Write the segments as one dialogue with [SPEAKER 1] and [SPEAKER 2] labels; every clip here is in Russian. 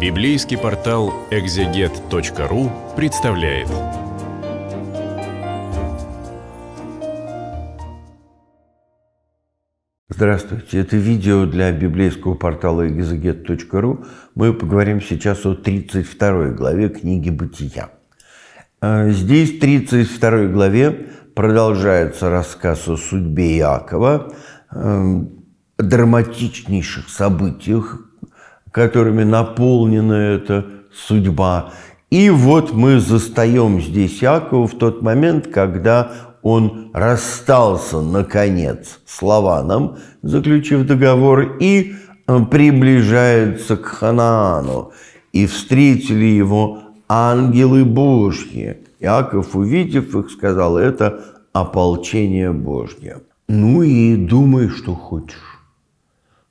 [SPEAKER 1] Библейский портал экзегет.ру представляет. Здравствуйте, это видео для библейского портала экзегет.ру. Мы поговорим сейчас о 32 главе книги «Бытия». А, здесь, в 32 главе, продолжается рассказ о судьбе Иакова, а, драматичнейших событиях, которыми наполнена эта судьба. И вот мы застаем здесь Якова в тот момент, когда он расстался, наконец, с Лаваном, заключив договор, и э, приближается к Ханаану. И встретили его ангелы Божьи. Иаков, увидев их, сказал, это ополчение Божье. Ну и думай, что хочешь.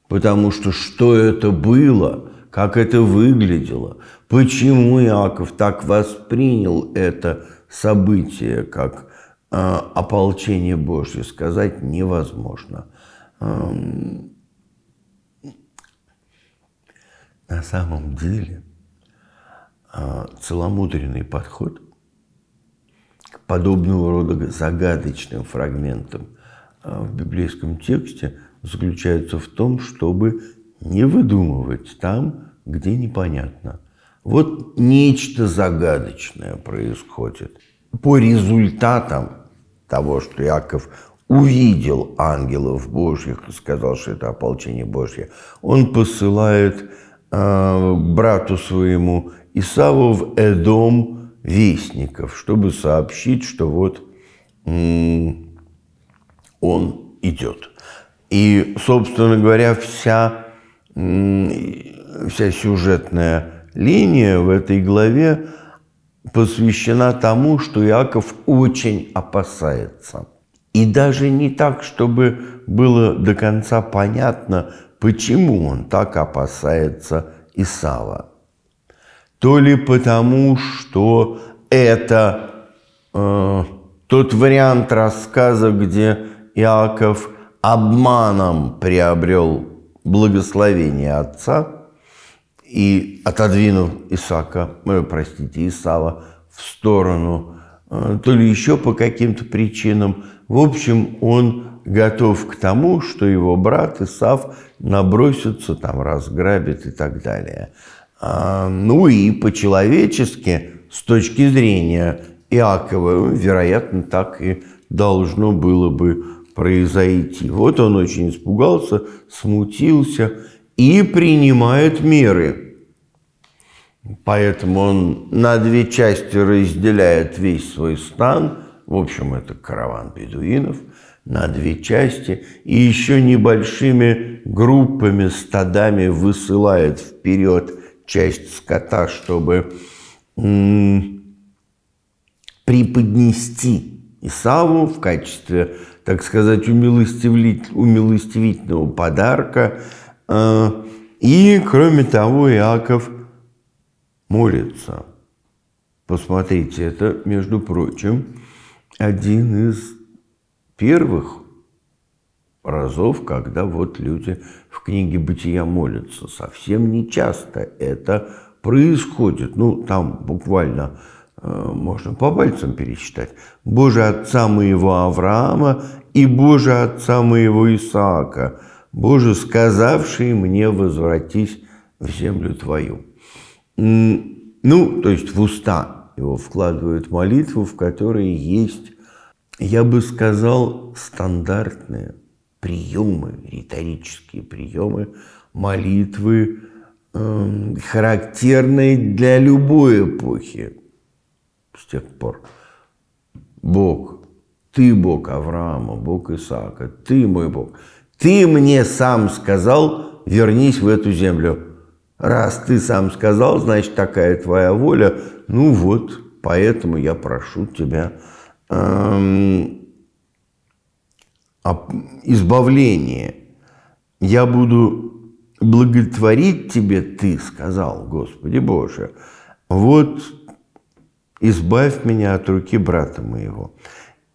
[SPEAKER 1] Потому что что это было, как это выглядело, почему Иаков так воспринял это событие, как э, ополчение Божье, сказать невозможно. Эм... На самом деле э, целомудренный подход к подобного рода загадочным фрагментам э, в библейском тексте – заключается в том, чтобы не выдумывать там, где непонятно. Вот нечто загадочное происходит. По результатам того, что Яков увидел ангелов Божьих и сказал, что это ополчение Божье, он посылает э, брату своему Исаву в Эдом вестников, чтобы сообщить, что вот он идет. И, собственно говоря, вся, вся сюжетная линия в этой главе посвящена тому, что Иаков очень опасается. И даже не так, чтобы было до конца понятно, почему он так опасается Исава. То ли потому, что это э, тот вариант рассказа, где Иаков обманом приобрел благословение отца и, отодвинув Исаака, э, простите, Исава в сторону, э, то ли еще по каким-то причинам, в общем, он готов к тому, что его брат Исав набросится, там, разграбит и так далее. А, ну и по-человечески, с точки зрения Иакова, вероятно, так и должно было бы произойти. Вот он очень испугался, смутился и принимает меры. Поэтому он на две части разделяет весь свой стан, в общем, это караван бедуинов, на две части и еще небольшими группами, стадами высылает вперед часть скота, чтобы преподнести Исаву в качестве так сказать, умилостивить, умилостивительного подарка. А, и, кроме того, Иаков молится. Посмотрите, это, между прочим, один из первых разов, когда вот люди в книге «Бытия» молятся. Совсем не часто это происходит. Ну, там буквально Э, можно по пальцам пересчитать. Боже Отца моего Авраама и Боже Отца моего Исаака, Боже, сказавший мне возвратись в землю Твою. Ну, то есть в уста его вкладывают молитву, в которой есть, я бы сказал, стандартные приемы, риторические приемы молитвы, эм, характерные для любой эпохи с тех пор. Бог, ты Бог Авраама, Бог Исаака, ты мой Бог. Ты мне сам сказал, вернись в эту землю. Раз ты сам сказал, значит, такая твоя воля. Ну вот, поэтому я прошу тебя эм, избавления. Я буду благотворить тебе, ты сказал, Господи Боже. Вот избавь меня от руки брата моего».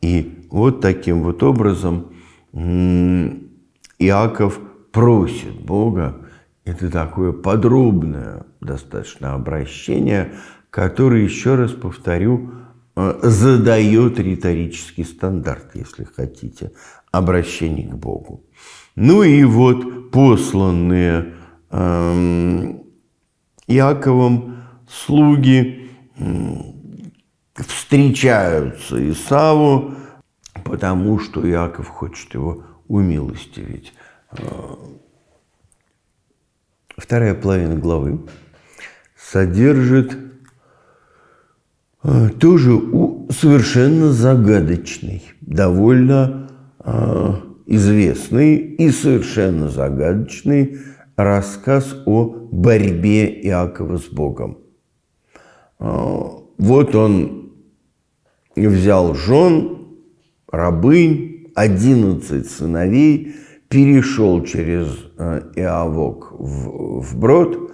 [SPEAKER 1] И вот таким вот образом Иаков просит Бога, это такое подробное достаточно обращение, которое, еще раз повторю, э, задает риторический стандарт, если хотите, обращение к Богу. Ну и вот посланные эм, Иаковом слуги встречаются Исаву, потому что Иаков хочет его умилостивить. Э, вторая половина главы содержит э, тоже совершенно загадочный, довольно э, известный и совершенно загадочный рассказ о борьбе Иакова с Богом. Вот он взял жен, рабынь, одиннадцать сыновей, перешел через э, Иавок в, в брод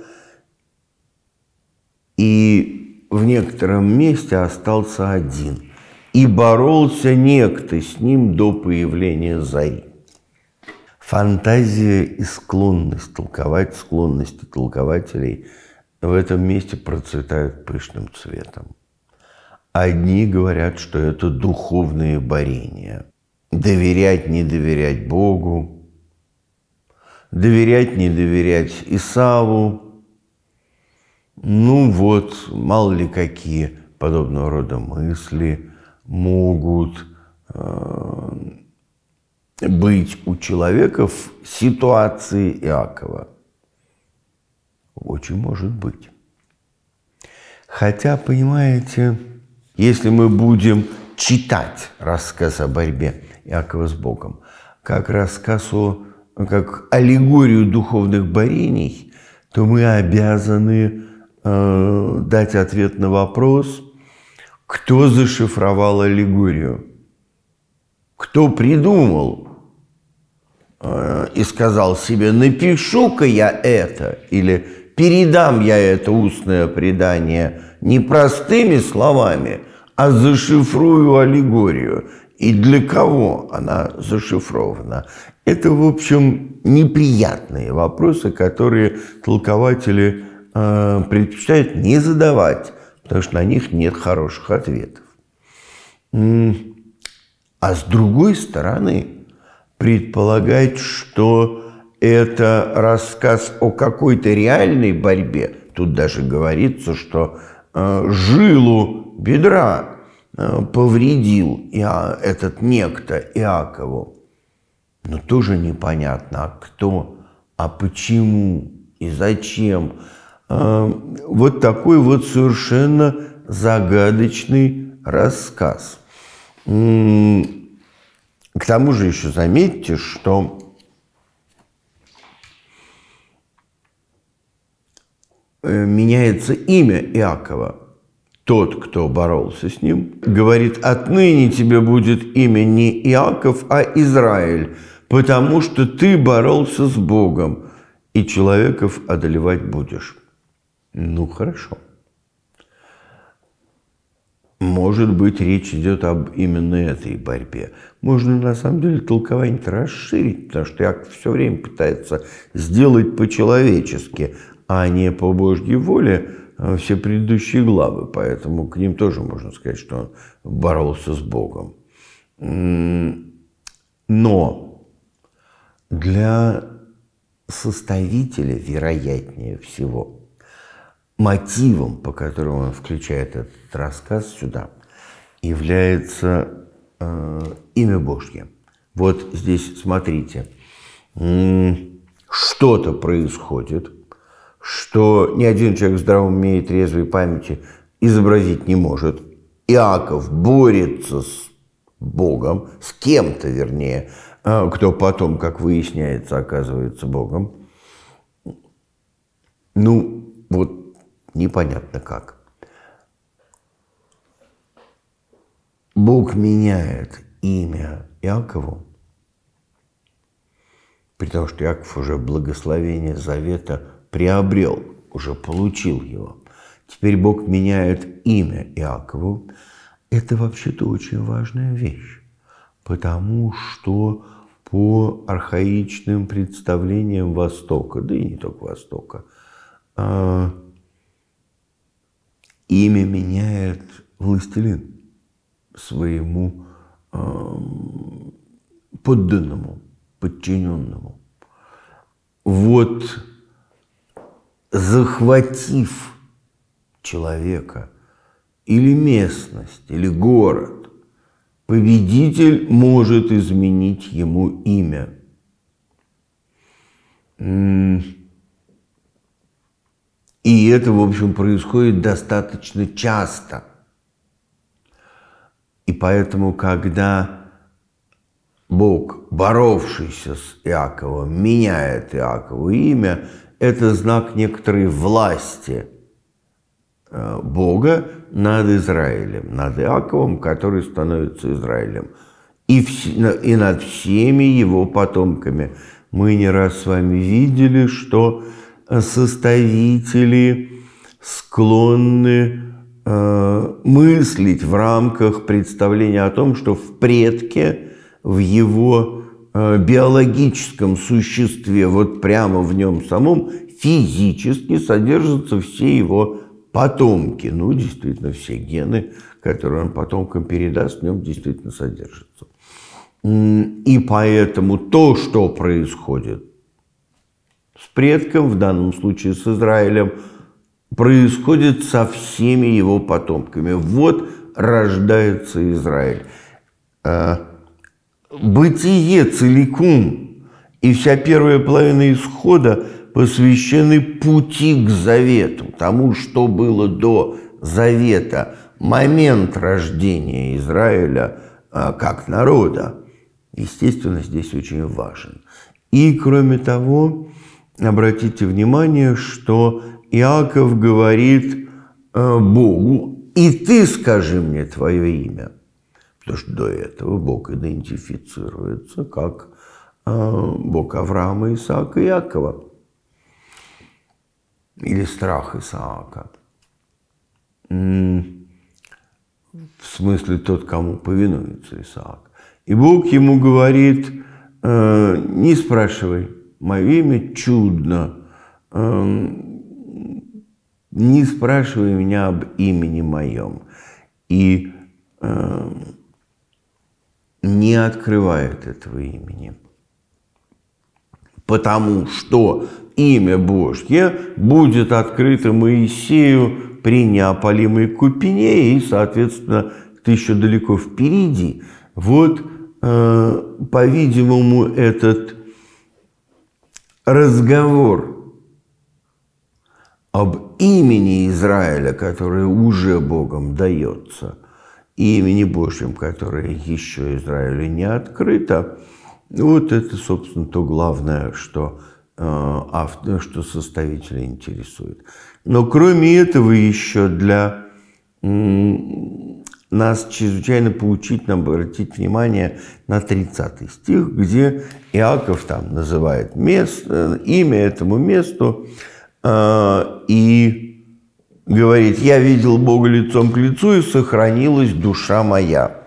[SPEAKER 1] и в некотором месте остался один. И боролся некто с ним до появления зари. Фантазия и склонность толковать, склонности толкователей в этом месте процветают пышным цветом. Одни говорят, что это духовные борения. Доверять, не доверять Богу, доверять, не доверять Исаву. Ну вот, мало ли какие подобного рода мысли могут э, быть у человека в ситуации Иакова. Очень может быть. Хотя, понимаете, если мы будем читать рассказ о борьбе Иакова с Богом, как рассказ о, как аллегорию духовных борений, то мы обязаны э, дать ответ на вопрос, кто зашифровал аллегорию, кто придумал э, и сказал себе, напишу-ка я это или передам я это устное предание не простыми словами, а зашифрую аллегорию. И для кого она зашифрована? Это, в общем, неприятные вопросы, которые толкователи э, предпочитают не задавать, потому что на них нет хороших ответов. А с другой стороны, предполагать, что это рассказ о какой-то реальной борьбе, тут даже говорится, что Э, жилу бедра э, повредил Ио, этот некто Иакову. Но тоже непонятно, а кто, а почему и зачем. Э, вот такой вот совершенно загадочный рассказ. К тому же еще заметьте, что Э, меняется имя Иакова. Тот, кто боролся с ним, говорит, отныне тебе будет имя не Иаков, а Израиль, потому что ты боролся с Богом, и человеков одолевать будешь. Ну, хорошо. Может быть, речь идет об именно этой борьбе. Можно на самом деле толкование расширить, потому что Иаков все время пытается сделать по-человечески, а не по Божьей воле э, все предыдущие главы, поэтому к ним тоже можно сказать, что он боролся с Богом. Но для составителя, вероятнее всего, мотивом, по которому он включает этот рассказ сюда, является э, имя Божье. Вот здесь смотрите, что-то происходит – что ни один человек в здравом уме и трезвой памяти изобразить не может. Иаков борется с Богом, с кем-то вернее, а, кто потом, как выясняется, оказывается Богом. Ну, вот непонятно как. Бог меняет имя Иакову, при том, что Иаков уже благословение завета приобрел, уже получил его. Теперь Бог меняет имя Иакову. Это вообще-то очень важная вещь, потому что по архаичным представлениям Востока, да и не только Востока, а, имя меняет властелин своему а, подданному, подчиненному. Вот захватив человека или местность, или город, победитель может изменить ему имя. И это, в общем, происходит достаточно часто. И поэтому, когда Бог, боровшийся с Иаковом, меняет Иакову имя, это знак некоторой власти э, Бога над Израилем, над Иаковом, который становится Израилем, и, вс и над всеми его потомками. Мы не раз с вами видели, что составители склонны э, мыслить в рамках представления о том, что в предке, в его Э, биологическом существе, вот прямо в нем самом, физически содержатся все его потомки. Ну, действительно, все гены, которые он потомкам передаст, в нем действительно содержатся. И поэтому то, что происходит с предком, в данном случае с Израилем, происходит со всеми его потомками. Вот рождается Израиль. Э, бытие целиком и вся первая половина исхода посвящены пути к завету, тому, что было до завета, момент рождения Израиля а, как народа. Естественно, здесь очень важен. И, кроме того, обратите внимание, что Иаков говорит э, Богу, и ты скажи мне твое имя – Потому что до этого Бог идентифицируется как э, Бог Авраама, Исаака и Якова. Или страх Исаака. В смысле тот, кому повинуется Исаак. И Бог ему говорит, э, не спрашивай, мое имя чудно, э, не спрашивай меня об имени моем. И не открывает этого имени. Потому что имя Божье будет открыто Моисею при неопалимой купине и, соответственно, ты еще далеко впереди. Вот, э, по-видимому, этот разговор об имени Израиля, которое уже Богом дается – имени Божьим, которое еще Израилю не открыто. Вот это, собственно, то главное, что, э, автор, что составителя интересует. Но кроме этого еще для нас чрезвычайно поучительно обратить внимание на 30 стих, где Иаков там называет место, э, имя этому месту, э, и говорит, я видел Бога лицом к лицу, и сохранилась душа моя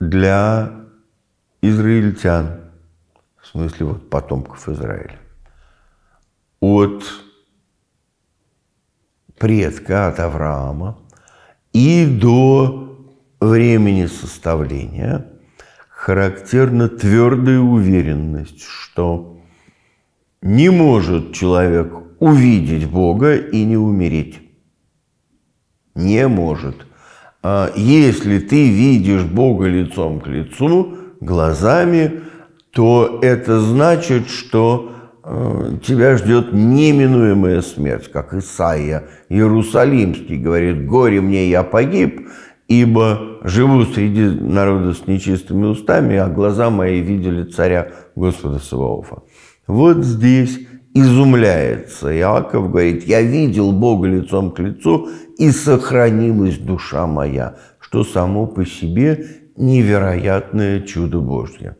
[SPEAKER 1] для израильтян, в смысле вот потомков Израиля, от предка, от Авраама, и до времени составления характерна твердая уверенность, что не может человек увидеть Бога и не умереть. Не может. А если ты видишь Бога лицом к лицу, глазами, то это значит, что э, тебя ждет неминуемая смерть, как Исаия Иерусалимский говорит, «Горе мне, я погиб, ибо живу среди народа с нечистыми устами, а глаза мои видели царя Господа Саваофа». Вот здесь изумляется. Иаков говорит, я видел Бога лицом к лицу, и сохранилась душа моя, что само по себе невероятное чудо Божье.